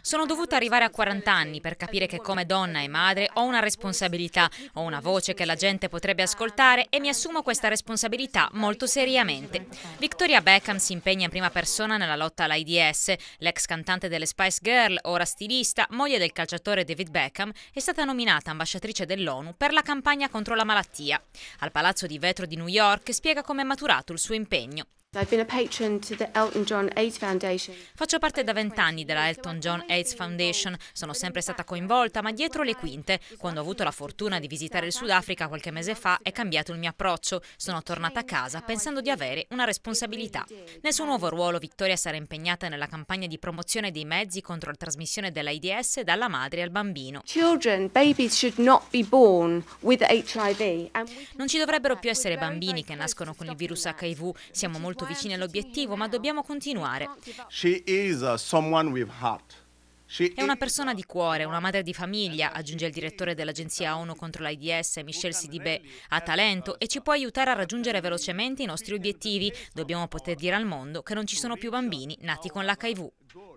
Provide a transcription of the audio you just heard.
Sono dovuta arrivare a 40 anni per capire che come donna e madre ho una responsabilità, ho una voce che la gente potrebbe ascoltare e mi assumo questa responsabilità molto seriamente. Victoria Beckham si impegna in prima persona nella lotta all'AIDS. L'ex cantante delle Spice Girl, ora stilista, moglie del calciatore David Beckham, è stata nominata ambasciatrice dell'ONU per la campagna contro la malattia. Al Palazzo di Vetro di New York spiega come è maturato il suo impegno. Faccio parte da vent'anni della Elton John AIDS Foundation, sono sempre stata coinvolta ma dietro le quinte. Quando ho avuto la fortuna di visitare il Sudafrica qualche mese fa è cambiato il mio approccio, sono tornata a casa pensando di avere una responsabilità. Nel suo nuovo ruolo Vittoria sarà impegnata nella campagna di promozione dei mezzi contro la trasmissione dell'AIDS dalla madre al bambino. Non ci dovrebbero più essere bambini che nascono con il virus HIV, siamo molto molto vicini all'obiettivo, ma dobbiamo continuare. Uh, È una persona di cuore, una madre di famiglia, aggiunge il direttore dell'agenzia ONU contro l'AIDS, Michel Sidibé. Ha talento e ci può aiutare a raggiungere velocemente i nostri obiettivi. Dobbiamo poter dire al mondo che non ci sono più bambini nati con l'HIV.